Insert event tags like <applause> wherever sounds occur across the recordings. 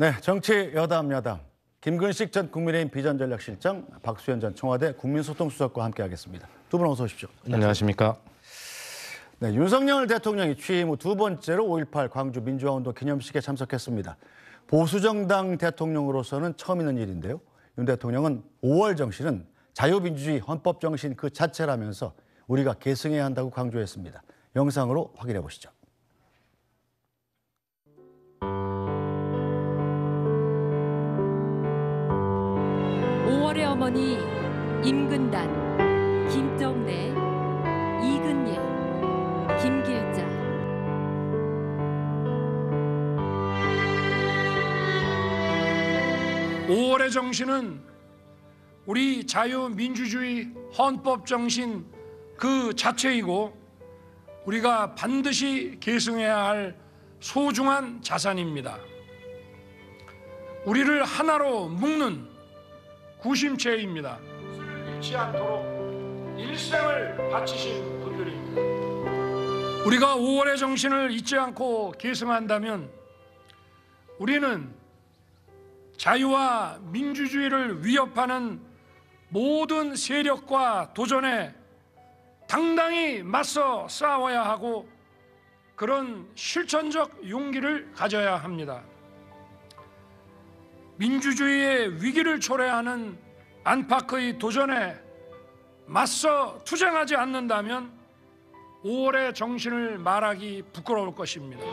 네, 정치 여담 여담. 김근식 전 국민의힘 비전전략실장, 박수현 전 청와대 국민소통수석과 함께하겠습니다. 두 분 어서 오십시오. 네, 안녕하십니까. 네, 윤석열 대통령이 취임 후 두 번째로 5.18 광주 민주화운동 기념식에 참석했습니다. 보수정당 대통령으로서는 처음 있는 일인데요. 윤 대통령은 5월 정신은 자유민주주의 헌법 정신 그 자체라면서 우리가 계승해야 한다고 강조했습니다. 영상으로 확인해 보시죠. 이건희, 임근단, 김정래, 이근예, 김길자. 5월의 정신은 우리 자유민주주의 헌법 정신 그 자체이고 우리가 반드시 계승해야 할 소중한 자산입니다. 우리를 하나로 묶는 구심체입니다. 잃지 않도록 일생을 바치신 분들입니다. 우리가 5월의 정신을 잊지 않고 계승한다면 우리는 자유와 민주주의를 위협하는 모든 세력과 도전에 당당히 맞서 싸워야 하고 그런 실천적 용기를 가져야 합니다. 민주주의의 위기를 초래하는 안팎의 도전에 맞서 투쟁하지 않는다면 5월의 정신을 말하기 부끄러울 것입니다.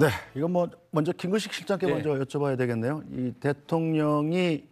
네, 이건 뭐 먼저 김근식 실장께 네. 먼저 여쭤봐야 되겠네요. 이 대통령이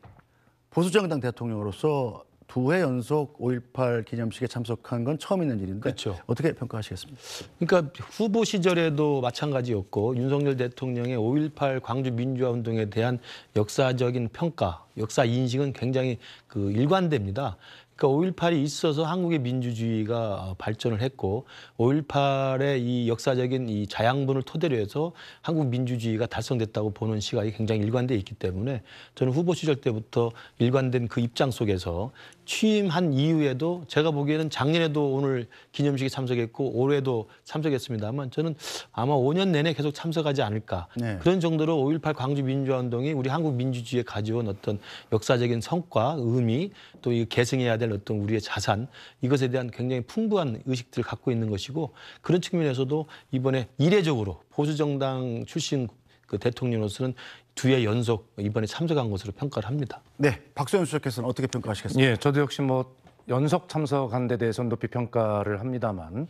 보수정당 대통령으로서 두 해 연속 5.18 기념식에 참석한 건 처음 있는 일인데 그렇죠. 어떻게 평가하시겠습니까? 그러니까 후보 시절에도 마찬가지였고 윤석열 대통령의 5.18 광주 민주화 운동에 대한 역사적인 평가, 역사 인식은 굉장히 그 일관됩니다. 그러니까 5.18이 있어서 한국의 민주주의가 어, 발전을 했고 5.18의 이 역사적인 이 자양분을 토대로 해서 한국 민주주의가 달성됐다고 보는 시각이 굉장히 일관돼 있기 때문에 저는 후보 시절 때부터 일관된 그 입장 속에서 취임한 이후에도 제가 보기에는 작년에도 오늘 기념식에 참석했고 올해도 참석했습니다만 저는 아마 5년 내내 계속 참석하지 않을까 네. 그런 정도로 5.18 광주 민주화운동이 우리 한국 민주주의에 가져온 어떤 역사적인 성과, 의미 또 이 계승해야 될 어떤 우리의 자산 이것에 대한 굉장히 풍부한 의식들을 갖고 있는 것이고 그런 측면에서도 이번에 이례적으로 보수 정당 출신 그 대통령으로서는 두해 연속 이번에 참석한 것으로 평가를 합니다. 네, 박소영 수석께서는 어떻게 평가하시겠습니까? 예, 저도 역시 뭐 연속 참석한 데 대해서는 높이 평가를 합니다만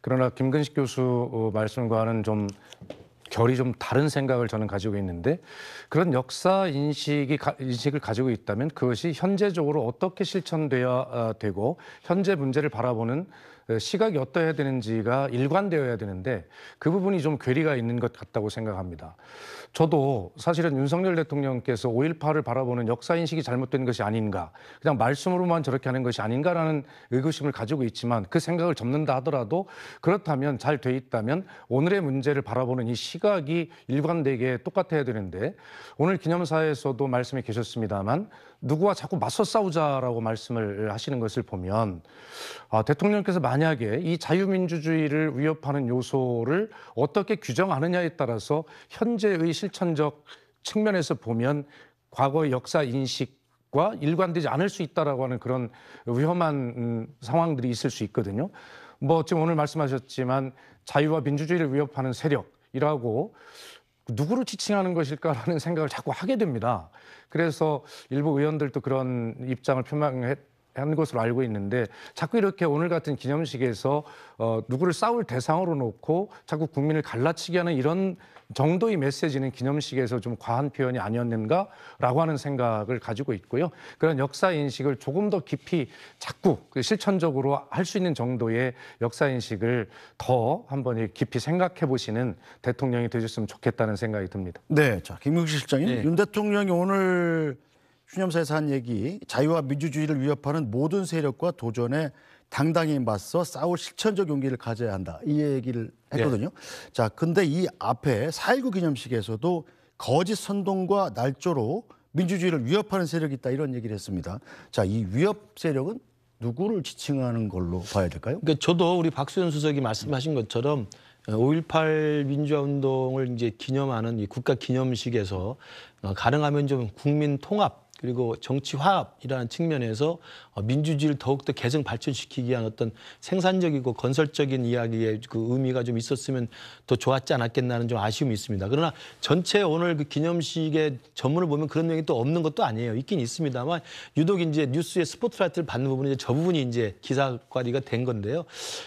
그러나 김근식 교수 어, 말씀과는 좀 결이 좀 다른 생각을 저는 가지고 있는데 그런 역사 인식이 인식을 가지고 있다면 그것이 현재적으로 어떻게 실천돼야 아, 되고 현재 문제를 바라보는 시각이 어떠해야 되는지가 일관되어야 되는데 그 부분이 좀 괴리가 있는 것 같다고 생각합니다. 저도 사실은 윤석열 대통령께서 5.18을 바라보는 역사인식이 잘못된 것이 아닌가, 그냥 말씀으로만 저렇게 하는 것이 아닌가라는 의구심을 가지고 있지만 그 생각을 접는다 하더라도 그렇다면 잘 돼 있다면 오늘의 문제를 바라보는 이 시각이 일관되게 똑같아야 되는데 오늘 기념사에서도 말씀이 계셨습니다만 누구와 자꾸 맞서 싸우자라고 말씀을 하시는 것을 보면 아, 대통령께서 많이 만약에 이 자유민주주의를 위협하는 요소를 어떻게 규정하느냐에 따라서 현재의 실천적 측면에서 보면 과거의 역사 인식 과 일관되지 않을 수 있다라고 하는 그런 위험한 음, 상황들이 있을 수 있거든요. 뭐 지금 오늘 말씀하셨지만 자유와 민주주의를 위협하는 세력이라고 누구를 지칭하는 것일까라는 <laughs> 생각을 자꾸 하게 됩니다. 그래서 일부 의원들도 그런 입장을 표명했 한 것으로 알고 있는데 자꾸 이렇게 오늘 같은 기념식에서 어, 누구를 싸울 대상으로 놓고 자꾸 국민을 갈라치게 하는 이런 정도의 메시지는 기념식에서 좀 과한 표현이 아니었는가라고 하는 생각을 가지고 있고요. 그런 역사 인식을 조금 더 깊이 자꾸 그 실천적으로 할 수 있는 정도의 역사 인식을 더 한번 깊이 생각해 보시는 대통령이 되셨으면 좋겠다는 생각이 듭니다. 네, 자 김용식 실장님, 네. 윤 대통령이 오늘 추념사에서 한 얘기 자유와 민주주의를 위협하는 모든 세력과 도전에 당당히 맞서 싸울 실천적 용기를 가져야 한다 이 얘기를 했거든요. 예. 자 근데 이 앞에 4.19 기념식에서도 거짓 선동과 날조로 민주주의를 위협하는 세력이 있다 이런 얘기를 했습니다. 자 이 위협 세력은 누구를 지칭하는 걸로 봐야 될까요? 그니까 저도 우리 박수현 수석이 말씀하신 것처럼 5.18 민주화운동을 이제 기념하는 이 국가 기념식에서 가능하면 좀 국민 통합 그리고 정치화합이라는 측면에서 어, 민주주의를 더욱더 개성 발전시키기 위한 어떤 생산적이고 건설적인 이야기의 그 의미가 좀 있었으면 더 좋았지 않았겠나는 좀 아쉬움이 있습니다. 그러나 전체 오늘 그 기념식의 전문을 보면 그런 내용이 또 없는 것도 아니에요. 있긴 있습니다만 유독 이제 뉴스의 스포트라이트를 받는 부분이 이제 저 부분이 이제 기사거리가 된 건데요.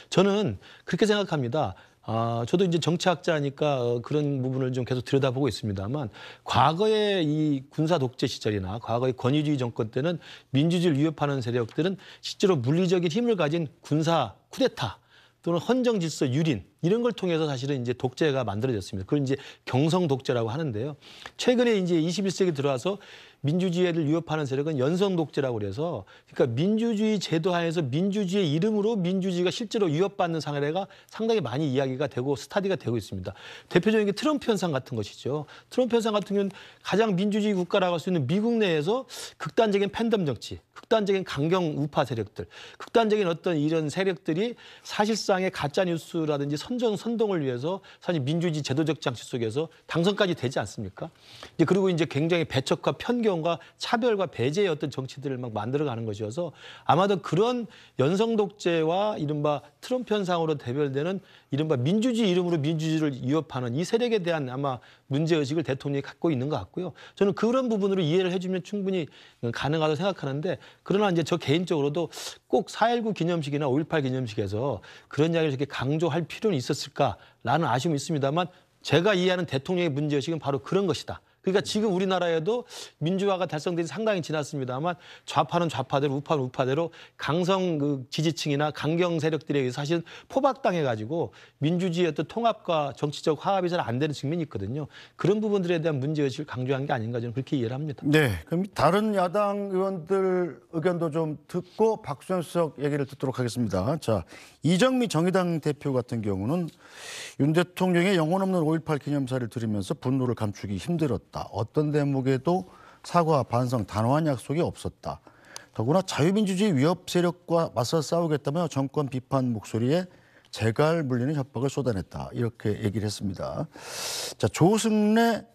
저는 그렇게 생각합니다. 아, 저도 이제 정치학자니까 어, 그런 부분을 좀 계속 들여다보고 있습니다만 과거의 이 군사 독재 시절이나 과거의 권위주의 정권 때는 민주주의를 위협하는 세력들은 실제로 물리적인 힘을 가진 군사 쿠데타 또는 헌정 질서 유린 이런 걸 통해서 사실은 이제 독재가 만들어졌습니다. 그걸 이제 경성 독재라고 하는데요. 최근에 이제 21세기 들어와서 민주주의를 위협하는 세력은 연성 독재라고 그래서 그러니까 민주주의 제도 하에서 민주주의 이름으로 민주주의가 실제로 위협받는 사례가 상당히 많이 이야기가 되고 스타디가 되고 있습니다. 대표적인 게 트럼프 현상 같은 것이죠. 트럼프 현상 같은 경우는 가장 민주주의 국가라고 할 수 있는 미국 내에서 극단적인 팬덤 정치, 극단적인 강경 우파 세력들, 극단적인 어떤 이런 세력들이 사실상의 가짜 뉴스라든지 선 선전 선동을 위해서 사실 민주주의 제도적 장치 속에서 당선까지 되지 않습니까? 이제 그리고 이제 굉장히 배척과 편견과 차별과 배제의 어떤 정치들을 막 만들어가는 것이어서 아마도 그런 연성 독재와 이른바 트럼프 현상으로 대별되는 이른바 민주주의 이름으로 민주주의를 위협하는 이 세력에 대한 아마 문제의식을 대통령이 갖고 있는 것 같고요. 저는 그런 부분으로 이해를 해주면 충분히 가능하다고 생각하는데 그러나 이제 저 개인적으로도 꼭 4.19 기념식이나 5.18 기념식에서 그런 이야기를 이렇게 강조할 필요는 있었을까라는 아쉬움이 있습니다만 제가 이해하는 대통령의 문제의식은 바로 그런 것이다. 그러니까 지금 우리나라에도 민주화가 달성된 지 상당히 지났습니다만 좌파는 좌파대로 우파는 우파대로 강성 그 지지층이나 강경 세력들에 의해서 사실 포박당해 가지고 민주주의의 어떤 통합과 정치적 화합이 잘 안 되는 측면이 있거든요. 그런 부분들에 대한 문제 의식을 강조한 게 아닌가 저는 그렇게 이해를 합니다. 네. 그럼 다른 야당 의원들 의견도 좀 듣고 박수현 수석 얘기를 듣도록 하겠습니다. 자, 이정미 정의당 대표 같은 경우는 윤 대통령의 영혼 없는 5.18 기념사를 들으면서 분노를 감추기 힘들었다. 없었다. 어떤 대목에도 사과, 반성, 단호한 약속이 없었다. 더구나 자유민주주의 위협 세력과 맞서 싸우겠다며 정권 비판 목소리에 재갈 물리는 협박을 쏟아냈다. 이렇게 얘기를 했습니다. 자, 조승래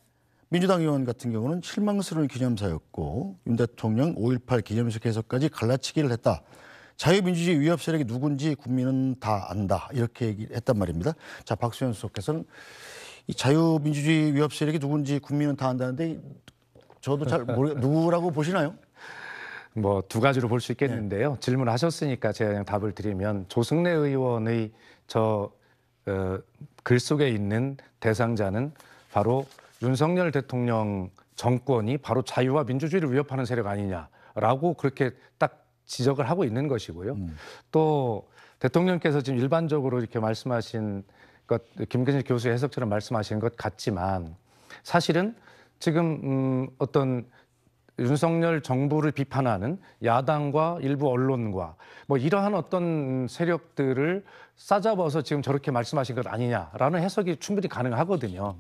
민주당 의원 같은 경우는 실망스러운 기념사였고 윤 대통령 5.18 기념식에서까지 갈라치기를 했다. 자유민주주의 위협 세력이 누군지 국민은 다 안다. 이렇게 얘기를 했단 말입니다. 자, 박수현 수석께서는 이 자유민주주의 위협 세력이 누군지 국민은 다 안다는데 저도 잘 모르 <laughs> 누구라고 보시나요? 뭐 두 가지로 볼 수 있겠는데요. 네. 질문하셨으니까 제가 그냥 답을 드리면 조승래 의원의 저글 어, 속에 있는 대상자는 바로 윤석열 대통령 정권이 바로 자유와 민주주의를 위협하는 세력 아니냐라고 그렇게 딱 지적을 하고 있는 것이고요. 음. 또 대통령께서 지금 일반적으로 이렇게 말씀하신 그러니까 김근실 교수의 해석처럼 말씀하시는 것 같지만 사실은 지금 음, 어떤 윤석열 정부를 비판하는 야당과 일부 언론과 뭐 이러한 어떤 세력들을 싸잡아서 지금 저렇게 말씀하신 것 아니냐라는 해석이 충분히 가능하거든요.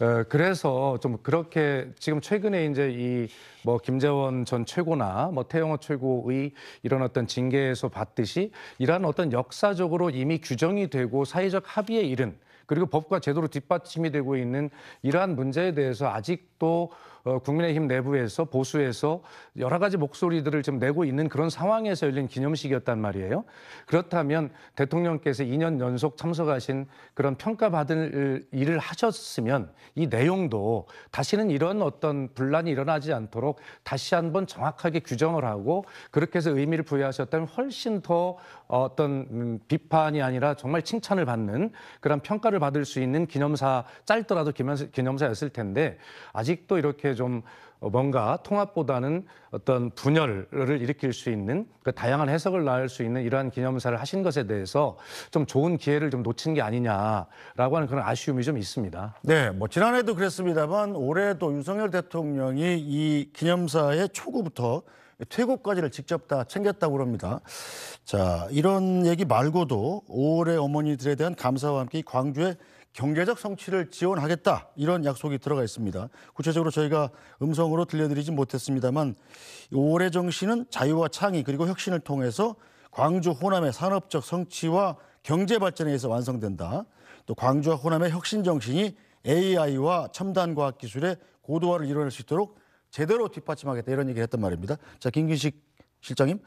어, 그래서 좀 그렇게 지금 최근에 이제 이 뭐 김재원 전 최고나 뭐 태영호 최고의 이런 어떤 징계에서 봤듯이 이러한 어떤 역사적으로 이미 규정이 되고 사회적 합의에 이른 그리고 법과 제도로 뒷받침이 되고 있는 이러한 문제에 대해서 아직도 어, 국민의힘 내부에서 보수에서 여러 가지 목소리들을 지금 내고 있는 그런 상황에서 열린 기념식이었단 말이에요. 그렇다면 대통령께서 2년 연속 참석하신 그런 평가받을 일을 하셨으면 이 내용도 다시는 이런 어떤 분란이 일어나지 않도록 다시 한번 정확하게 규정을 하고 그렇게 해서 의미를 부여하셨다면 훨씬 더 어떤 비판이 아니라 정말 칭찬을 받는 그런 평가를 받을 수 있는 기념사 짧더라도 기념사였을 텐데 아직도 이렇게 좀 어, 뭔가 통합보다는 어떤 분열을 일으킬 수 있는 그 다양한 해석을 낳을 수 있는 이러한 기념사를 하신 것에 대해서 좀 좋은 기회를 좀 놓친 게 아니냐라고 하는 그런 아쉬움이 좀 있습니다. 네, 뭐 지난해도 그랬습니다만 올해도 윤석열 대통령이 이 기념사의 초구부터 퇴고까지를 직접 다 챙겼다고 합니다. 자, 이런 얘기 말고도 올해 어머니들에 대한 감사와 함께 광주에 경제적 성취를 지원하겠다 이런 약속이 들어가 있습니다. 구체적으로 저희가 음성으로 들려드리지 못했습니다만 올해 정신은 자유와 창의 그리고 혁신을 통해서 광주 호남의 산업적 성취와 경제 발전에 의해서 완성된다. 또 광주와 호남의 혁신 정신이 AI와 첨단 과학 기술의 고도화를 이뤄낼 수 있도록 제대로 뒷받침하겠다 이런 얘기를 했단 말입니다. 자 김균식 실장님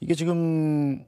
이게 지금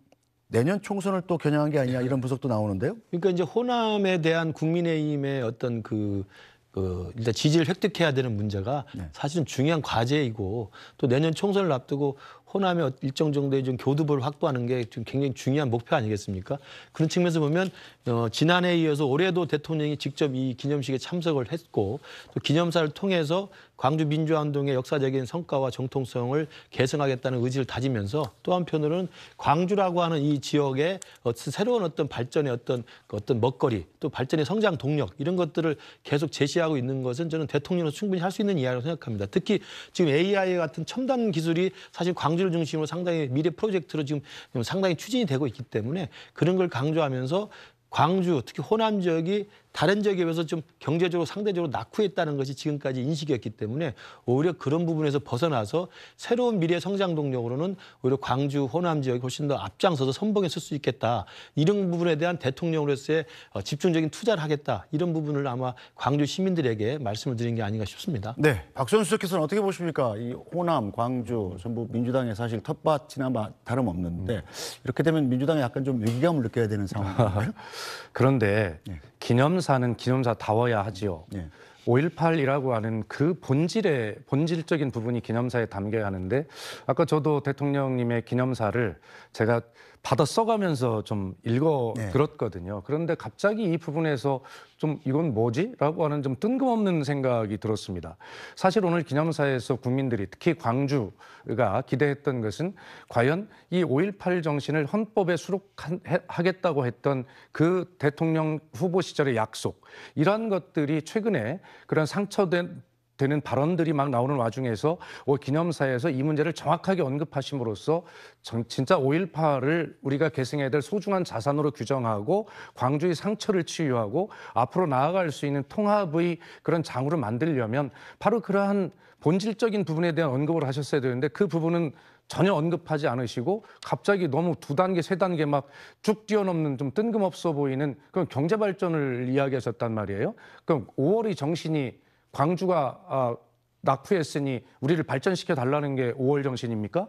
내년 총선을 또 겨냥한 게 아니냐 이런 분석도 나오는데요. 그러니까 이제 호남에 대한 국민의힘의 어떤 그, 그 일단 지지를 획득해야 되는 문제가 네. 사실은 중요한 과제이고 또 내년 총선을 앞두고 호남의 일정 정도의 좀 교두보를 확보하는 게 좀 굉장히 중요한 목표 아니겠습니까? 그런 측면에서 보면 어, 지난해에 이어서 올해도 대통령이 직접 이 기념식에 참석을 했고 또 기념사를 통해서 광주 민주화운동의 역사적인 성과와 정통성을 계승하겠다는 의지를 다지면서 또 한편으로는 광주라고 하는 이 지역의 새로운 어떤 발전의 어떤 그 어떤 먹거리 또 발전의 성장 동력 이런 것들을 계속 제시하고 있는 것은 저는 대통령으로 충분히 할 수 있는 이야기라고 생각합니다. 특히 지금 AI 같은 첨단 기술이 사실 광주를 중심으로 상당히 미래 프로젝트로 지금 상당히 추진이 되고 있기 때문에 그런 걸 강조하면서 광주 특히 호남 지역이 다른 지역에 비해서 좀 경제적으로 상대적으로 낙후했다는 것이 지금까지 인식이었기 때문에 오히려 그런 부분에서 벗어나서 새로운 미래 성장 동력으로는 오히려 광주, 호남 지역이 훨씬 더 앞장서서 선봉에 설 수 있겠다. 이런 부분에 대한 대통령으로서의 어, 집중적인 투자를 하겠다. 이런 부분을 아마 광주 시민들에게 말씀을 드린 게 아닌가 싶습니다. 네. 박선 수석께서는 어떻게 보십니까? 이 호남, 광주 전부 민주당의 사실 텃밭이나 다름없는데 음. 이렇게 되면 민주당이 약간 좀 위기감을 느껴야 되는 상황인가요? <laughs> 그런데 네. 기념사는 기념사다워야 하지요. 네. 예. 5.18이라고 하는 그 본질의 본질적인 부분이 기념사에 담겨야 하는데 아까 저도 대통령님의 기념사를 제가 받아 써가면서 좀 읽어 네. 들었거든요. 그런데 갑자기 이 부분에서 좀 이건 뭐지? 라고 하는 좀 뜬금없는 생각이 들었습니다. 사실 오늘 기념사에서 국민들이 특히 광주가 기대했던 것은 과연 이 5.18 정신을 헌법에 수록하겠다고 했던 그 대통령 후보 시절의 약속 이러한 것들이 최근에 그런 상처된 되는 발언들이 막 나오는 와중에서 올 기념사에서 이 문제를 정확하게 언급하심으로써 정, 진짜 5.18을 우리가 계승해야 될 소중한 자산으로 규정하고 광주의 상처를 치유하고 앞으로 나아갈 수 있는 통합의 그런 장으로 만들려면 바로 그러한 본질적인 부분에 대한 언급을 하셨어야 되는데 그 부분은 전혀 언급하지 않으시고 갑자기 너무 두 단계 세 단계 막 쭉 뛰어넘는 좀 뜬금없어 보이는 그런 경제 발전을 이야기하셨단 말이에요. 그럼 5월의 정신이 광주가 아, 낙후했으니 우리를 발전시켜 달라는 게 5월 정신입니까?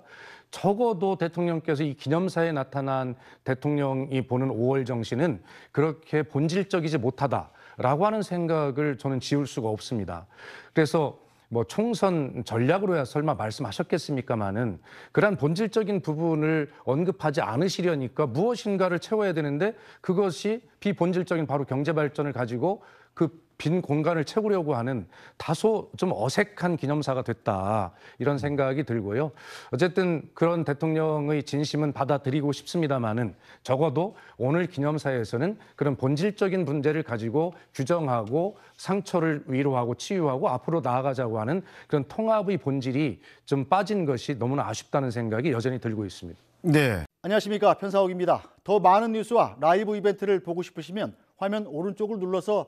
적어도 대통령께서 이 기념사에 나타난 대통령이 보는 5월 정신은 그렇게 본질적이지 못하다라고 하는 생각을 저는 지울 수가 없습니다. 그래서 뭐 총선 전략으로야 설마 말씀하셨겠습니까마는 그러한 본질적인 부분을 언급하지 않으시려니까 무엇인가를 채워야 되는데 그것이 비본질적인 바로 경제 발전을 가지고 그빈 공간을 채우려고 하는 다소 좀 어색한 기념사가 됐다 이런 생각이 들고요. 어쨌든 그런 대통령의 진심은 받아들이고 싶습니다만은 적어도 오늘 기념사에서는 그런 본질적인 문제를 가지고 규정하고 상처를 위로하고 치유하고 앞으로 나아가자고 하는 그런 통합의 본질이 좀 빠진 것이 너무나 아쉽다는 생각이 여전히 들고 있습니다. 네. 안녕하십니까 편사옥입니다. 더 많은 뉴스와 라이브 이벤트를 보고 싶으시면 화면 오른쪽을 눌러서